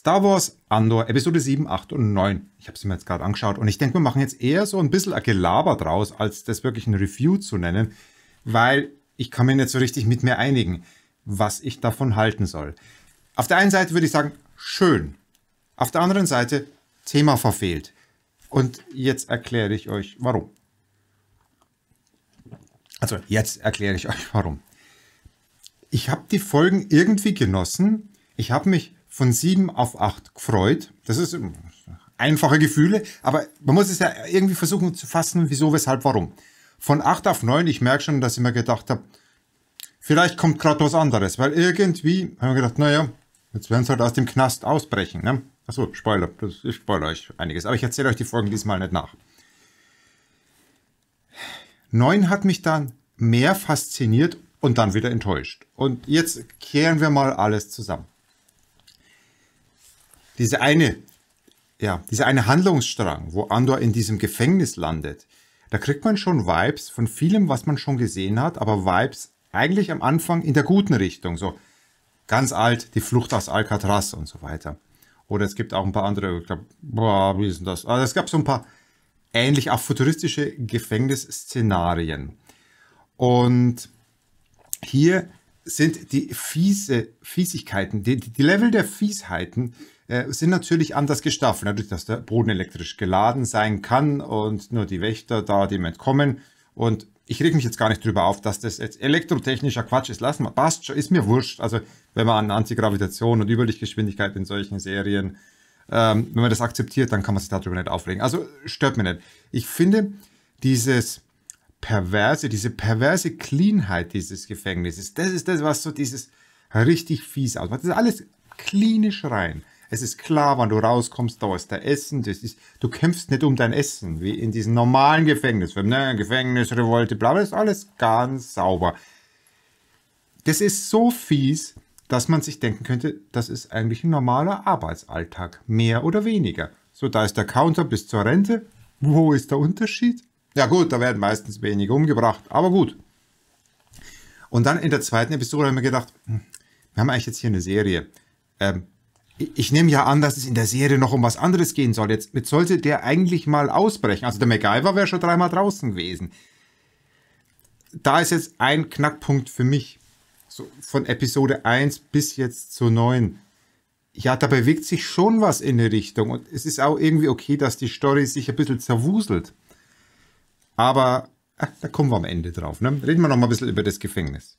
Star Wars Andor Episode 7, 8 und 9. Ich habe sie mir jetzt gerade angeschaut und ich denke, wir machen jetzt eher so ein bisschen ein Gelaber draus, als das wirklich ein Review zu nennen, weil ich kann mir nicht so richtig mit mir einigen, was ich davon halten soll. Auf der einen Seite würde ich sagen, schön. Auf der anderen Seite, Thema verfehlt. Und jetzt erkläre ich euch, warum. Also jetzt erkläre ich euch, warum. Ich habe die Folgen irgendwie genossen. Ich habe mich von 7 auf 8 gefreut. Das ist einfache Gefühle, aber man muss es ja irgendwie versuchen zu fassen, wieso, weshalb, warum. Von 8 auf 9, ich merke schon, dass ich mir gedacht habe, vielleicht kommt gerade was anderes, weil irgendwie haben wir gedacht, naja, jetzt werden sie halt aus dem Knast ausbrechen. Ne? Achso, Spoiler, das, ich spoilere euch einiges, aber ich erzähle euch die Folgen diesmal nicht nach. 9 hat mich dann mehr fasziniert und dann wieder enttäuscht. Und jetzt kehren wir mal alles zusammen diese eine, ja, diese eine Handlungsstrang, wo Andor in diesem Gefängnis landet, da kriegt man schon Vibes von vielem, was man schon gesehen hat, aber Vibes eigentlich am Anfang in der guten Richtung, so ganz alt, die Flucht aus Alcatraz und so weiter. Oder es gibt auch ein paar andere, ich glaube, boah, wie ist denn das? Also es gab so ein paar ähnlich auch futuristische Gefängnisszenarien. Und hier sind die fiese Fiesigkeiten, die, die Level der Fiesheiten äh, sind natürlich anders gestaffelt, dadurch, dass der Boden elektrisch geladen sein kann und nur die Wächter da dem entkommen. Und ich reg mich jetzt gar nicht drüber auf, dass das jetzt elektrotechnischer Quatsch ist. Lassen wir, passt schon, ist mir wurscht. Also wenn man an Antigravitation und Überlichtgeschwindigkeit in solchen Serien, ähm, wenn man das akzeptiert, dann kann man sich darüber nicht aufregen. Also stört mir nicht. Ich finde dieses perverse, diese perverse Cleanheit dieses Gefängnisses, das ist das, was so dieses richtig fies ausmacht. Das ist alles klinisch rein. Es ist klar, wann du rauskommst, dauerst da Essen. Das ist, du kämpfst nicht um dein Essen, wie in diesem normalen Gefängnis. Ne, Gefängnis, Revolte, bla, bla, ist alles ganz sauber. Das ist so fies, dass man sich denken könnte, das ist eigentlich ein normaler Arbeitsalltag, mehr oder weniger. So, da ist der Counter bis zur Rente. Wo ist der Unterschied? Ja gut, da werden meistens wenige umgebracht, aber gut. Und dann in der zweiten Episode haben wir gedacht, hm, wir haben eigentlich jetzt hier eine Serie. Ähm, ich nehme ja an, dass es in der Serie noch um was anderes gehen soll. Jetzt, jetzt sollte der eigentlich mal ausbrechen. Also der MacGyver wäre schon dreimal draußen gewesen. Da ist jetzt ein Knackpunkt für mich. So von Episode 1 bis jetzt zu 9. Ja, da bewegt sich schon was in die Richtung. Und es ist auch irgendwie okay, dass die Story sich ein bisschen zerwuselt. Aber ach, da kommen wir am Ende drauf. Ne? Reden wir noch mal ein bisschen über das Gefängnis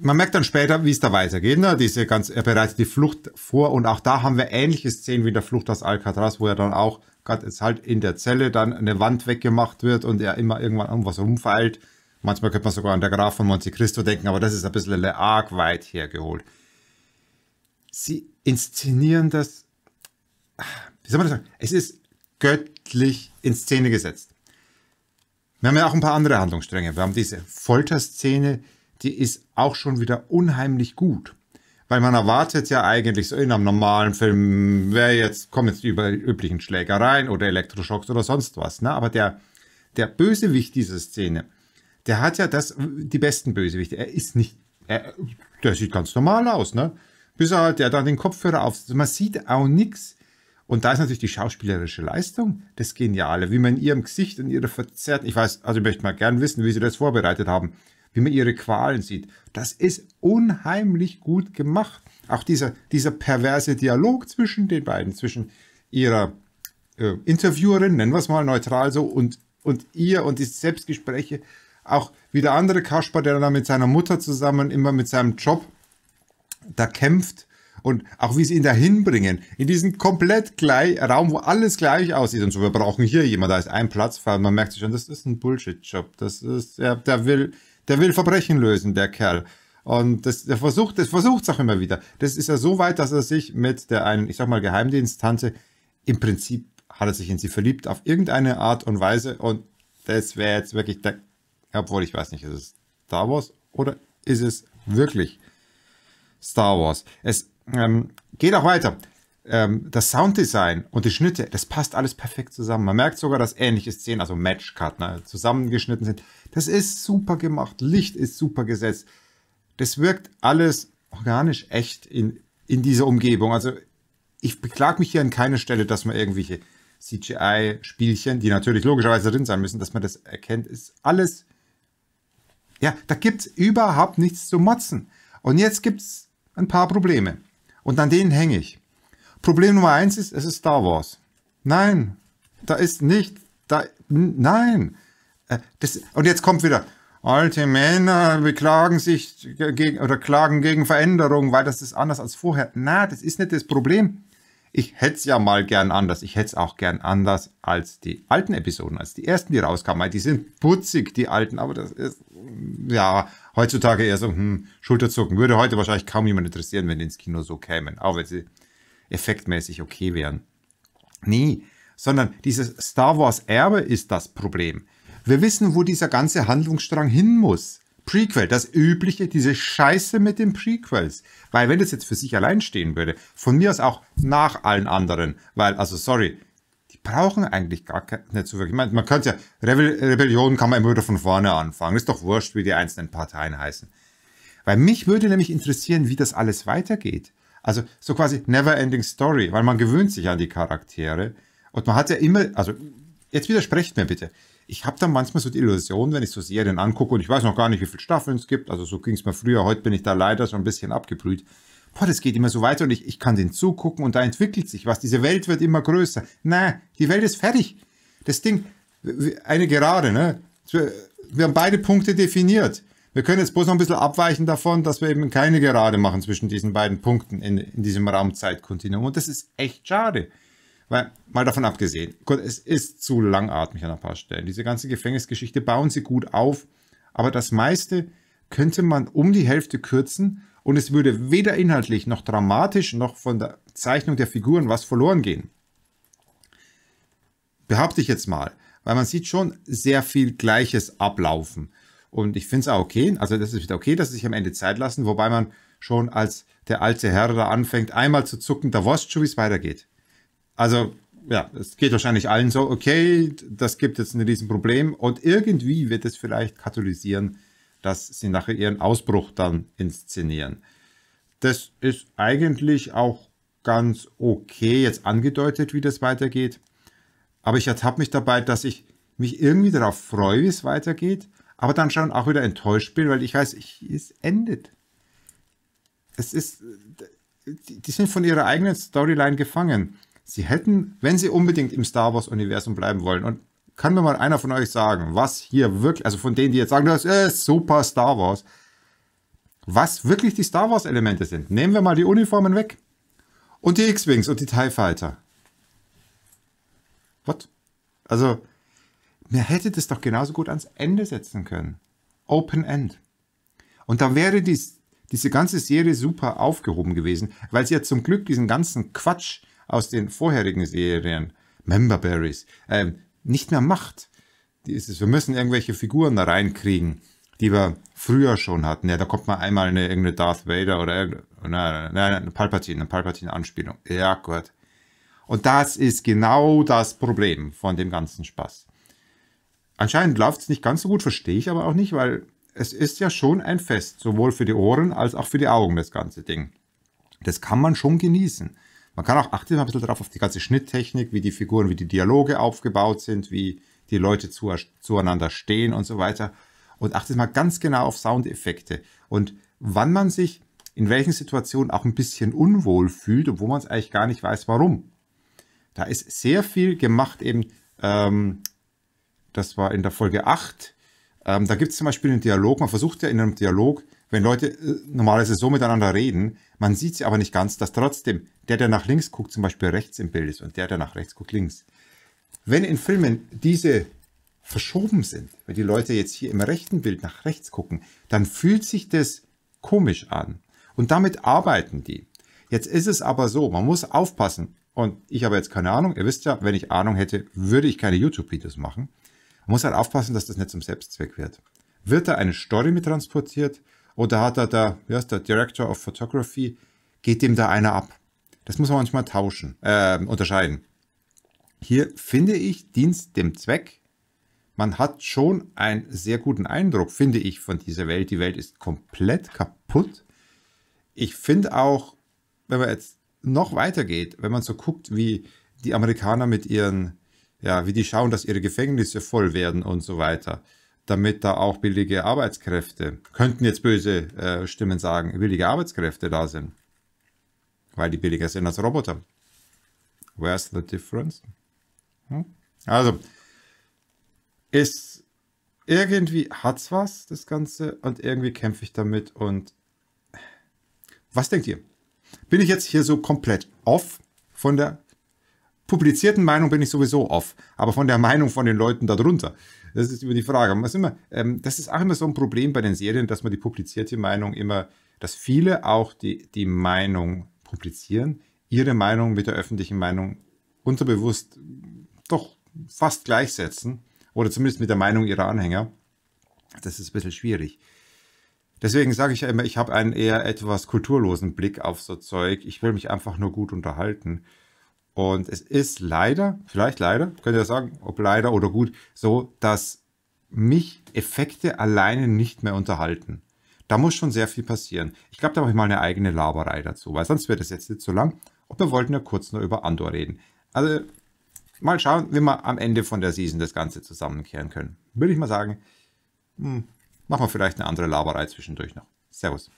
man merkt dann später, wie es da weitergeht. Ne? Diese ganz, er bereitet die Flucht vor und auch da haben wir ähnliche Szenen wie in der Flucht aus Alcatraz, wo er dann auch gerade jetzt halt in der Zelle dann eine Wand weggemacht wird und er immer irgendwann irgendwas rumfeilt. Manchmal könnte man sogar an der Graf von Monte Cristo denken, aber das ist ein bisschen arg weit hergeholt. Sie inszenieren das, wie soll man das sagen? Es ist göttlich in Szene gesetzt. Wir haben ja auch ein paar andere Handlungsstränge. Wir haben diese Folterszene, die ist auch schon wieder unheimlich gut. Weil man erwartet ja eigentlich so in einem normalen Film, wer jetzt kommen jetzt die üblichen Schlägereien oder Elektroschocks oder sonst was. Ne? Aber der, der Bösewicht dieser Szene, der hat ja das, die besten Bösewichte. Er ist nicht, er, der sieht ganz normal aus, ne? Bis er halt der dann den Kopfhörer auf. Man sieht auch nichts. Und da ist natürlich die schauspielerische Leistung das Geniale, wie man in ihrem Gesicht und ihre verzerrten, ich weiß, also ich möchte mal gern wissen, wie sie das vorbereitet haben wie man ihre Qualen sieht. Das ist unheimlich gut gemacht. Auch dieser, dieser perverse Dialog zwischen den beiden, zwischen ihrer äh, Interviewerin, nennen wir es mal neutral so, und, und ihr und die Selbstgespräche. Auch wie der andere Kasper, der da mit seiner Mutter zusammen immer mit seinem Job da kämpft und auch wie sie ihn da hinbringen, in diesen komplett gleich Raum, wo alles gleich aussieht und so, wir brauchen hier jemanden, da ist ein Platz, weil man merkt sich schon, das ist ein Bullshit-Job, das ist, ja, der will, der will Verbrechen lösen, der Kerl. Und das, der versucht, das versucht's auch immer wieder. Das ist ja so weit, dass er sich mit der einen, ich sag mal, Geheimdiensttante, im Prinzip hat er sich in sie verliebt, auf irgendeine Art und Weise. Und das wäre jetzt wirklich der, obwohl ich weiß nicht, ist es Star Wars oder ist es wirklich Star Wars? Es ähm, geht auch weiter ähm, das Sounddesign und die Schnitte, das passt alles perfekt zusammen. Man merkt sogar, dass ähnliche Szenen, also Matchcut, ne, zusammengeschnitten sind. Das ist super gemacht. Licht ist super gesetzt. Das wirkt alles organisch echt in, in dieser Umgebung. Also ich beklage mich hier an keiner Stelle, dass man irgendwelche CGI-Spielchen, die natürlich logischerweise drin sein müssen, dass man das erkennt, ist alles. Ja, da gibt es überhaupt nichts zu motzen. Und jetzt gibt es ein paar Probleme. Und an denen hänge ich. Problem Nummer eins ist, es ist Star Wars. Nein, da ist nicht, da, nein. Äh, das, und jetzt kommt wieder, alte Männer beklagen sich gegen, oder klagen gegen Veränderungen, weil das ist anders als vorher. Na, das ist nicht das Problem. Ich hätte es ja mal gern anders. Ich hätte es auch gern anders als die alten Episoden, als die ersten, die rauskamen. Die sind putzig, die alten, aber das ist, ja, heutzutage eher so, hm, Schulterzucken. Würde heute wahrscheinlich kaum jemand interessieren, wenn die ins Kino so kämen. Auch wenn sie effektmäßig okay wären. Nee, sondern dieses Star Wars Erbe ist das Problem. Wir wissen, wo dieser ganze Handlungsstrang hin muss. Prequel, das übliche, diese Scheiße mit den Prequels. Weil wenn das jetzt für sich allein stehen würde, von mir aus auch nach allen anderen, weil, also sorry, die brauchen eigentlich gar keine, nicht so wirklich. Man, man könnte ja, Rebell Rebellion kann man immer wieder von vorne anfangen. Ist doch wurscht, wie die einzelnen Parteien heißen. Weil mich würde nämlich interessieren, wie das alles weitergeht. Also so quasi Never-Ending Story, weil man gewöhnt sich an die Charaktere. Und man hat ja immer, also jetzt widersprecht mir bitte. Ich habe da manchmal so die Illusion, wenn ich so Serien angucke und ich weiß noch gar nicht, wie viele Staffeln es gibt. Also so ging es mir früher, heute bin ich da leider so ein bisschen abgebrüht. Boah, das geht immer so weiter und ich, ich kann den zugucken und da entwickelt sich was. Diese Welt wird immer größer. Nein, die Welt ist fertig. Das Ding, eine Gerade, ne? Wir haben beide Punkte definiert. Wir können jetzt bloß noch ein bisschen abweichen davon, dass wir eben keine Gerade machen zwischen diesen beiden Punkten in, in diesem Raumzeitkontinuum. Und das ist echt schade. Weil, mal davon abgesehen, Gott, es ist zu langatmig an ein paar Stellen. Diese ganze Gefängnisgeschichte bauen sie gut auf, aber das meiste könnte man um die Hälfte kürzen und es würde weder inhaltlich noch dramatisch noch von der Zeichnung der Figuren was verloren gehen. Behaupte ich jetzt mal, weil man sieht schon sehr viel Gleiches ablaufen. Und ich finde es auch okay. Also das ist wieder okay, dass sie sich am Ende Zeit lassen, wobei man schon als der alte Herr da anfängt, einmal zu zucken, da weißt schon, wie es weitergeht. Also, ja, es geht wahrscheinlich allen so, okay, das gibt jetzt ein Riesenproblem und irgendwie wird es vielleicht katalysieren, dass sie nachher ihren Ausbruch dann inszenieren. Das ist eigentlich auch ganz okay jetzt angedeutet, wie das weitergeht. Aber ich ertappe mich dabei, dass ich mich irgendwie darauf freue, wie es weitergeht, aber dann schon auch wieder enttäuscht bin, weil ich weiß, ich, es endet. Es ist, die sind von ihrer eigenen Storyline gefangen. Sie hätten, wenn sie unbedingt im Star Wars-Universum bleiben wollen, und kann mir mal einer von euch sagen, was hier wirklich, also von denen, die jetzt sagen, das ist super Star Wars, was wirklich die Star Wars-Elemente sind. Nehmen wir mal die Uniformen weg. Und die X-Wings und die TIE Fighter. What? Also, man hätte das doch genauso gut ans Ende setzen können. Open End. Und da wäre dies, diese ganze Serie super aufgehoben gewesen, weil sie ja zum Glück diesen ganzen Quatsch aus den vorherigen Serien, Member Berries, äh, nicht mehr macht. Dieses, wir müssen irgendwelche Figuren da reinkriegen, die wir früher schon hatten. Ja, da kommt mal einmal eine irgendeine Darth Vader oder irgendeine, nein, nein, eine Palpatine, eine Palpatine-Anspielung. Ja, gut. Und das ist genau das Problem von dem ganzen Spaß. Anscheinend läuft es nicht ganz so gut, verstehe ich aber auch nicht, weil es ist ja schon ein Fest, sowohl für die Ohren als auch für die Augen, das ganze Ding. Das kann man schon genießen. Man kann auch achten ein bisschen darauf, auf die ganze Schnitttechnik, wie die Figuren, wie die Dialoge aufgebaut sind, wie die Leute zu, zueinander stehen und so weiter. Und achtet mal ganz genau auf Soundeffekte und wann man sich in welchen Situationen auch ein bisschen unwohl fühlt, obwohl man es eigentlich gar nicht weiß, warum. Da ist sehr viel gemacht eben ähm, das war in der Folge 8. Ähm, da gibt es zum Beispiel einen Dialog. Man versucht ja in einem Dialog, wenn Leute äh, normalerweise so miteinander reden, man sieht sie aber nicht ganz, dass trotzdem der, der nach links guckt, zum Beispiel rechts im Bild ist und der, der nach rechts guckt, links. Wenn in Filmen diese verschoben sind, wenn die Leute jetzt hier im rechten Bild nach rechts gucken, dann fühlt sich das komisch an. Und damit arbeiten die. Jetzt ist es aber so, man muss aufpassen. Und ich habe jetzt keine Ahnung. Ihr wisst ja, wenn ich Ahnung hätte, würde ich keine YouTube-Videos machen. Man muss halt aufpassen, dass das nicht zum Selbstzweck wird. Wird da eine Story mit transportiert oder hat da der, wie heißt der Director of Photography, geht dem da einer ab? Das muss man manchmal tauschen, äh, unterscheiden. Hier finde ich Dienst dem Zweck. Man hat schon einen sehr guten Eindruck, finde ich, von dieser Welt. Die Welt ist komplett kaputt. Ich finde auch, wenn man jetzt noch weiter geht, wenn man so guckt, wie die Amerikaner mit ihren ja, wie die schauen, dass ihre Gefängnisse voll werden und so weiter, damit da auch billige Arbeitskräfte, könnten jetzt böse äh, Stimmen sagen, billige Arbeitskräfte da sind, weil die billiger sind als Roboter. Where's the difference? Hm? Also, ist irgendwie hat's was, das Ganze, und irgendwie kämpfe ich damit. Und was denkt ihr? Bin ich jetzt hier so komplett off von der publizierten Meinung bin ich sowieso off, aber von der Meinung von den Leuten darunter. Das ist über die Frage. Was immer, ähm, das ist auch immer so ein Problem bei den Serien, dass man die publizierte Meinung immer, dass viele auch die, die Meinung publizieren, ihre Meinung mit der öffentlichen Meinung unterbewusst doch fast gleichsetzen oder zumindest mit der Meinung ihrer Anhänger. Das ist ein bisschen schwierig. Deswegen sage ich ja immer, ich habe einen eher etwas kulturlosen Blick auf so Zeug. Ich will mich einfach nur gut unterhalten. Und es ist leider, vielleicht leider, könnt ihr sagen, ob leider oder gut, so, dass mich Effekte alleine nicht mehr unterhalten. Da muss schon sehr viel passieren. Ich glaube, da mache ich mal eine eigene Laberei dazu, weil sonst wird es jetzt nicht zu so lang. Und wir wollten ja kurz nur über Andor reden. Also mal schauen, wie wir am Ende von der Season das Ganze zusammenkehren können. Würde ich mal sagen, hm, machen wir vielleicht eine andere Laberei zwischendurch noch. Servus.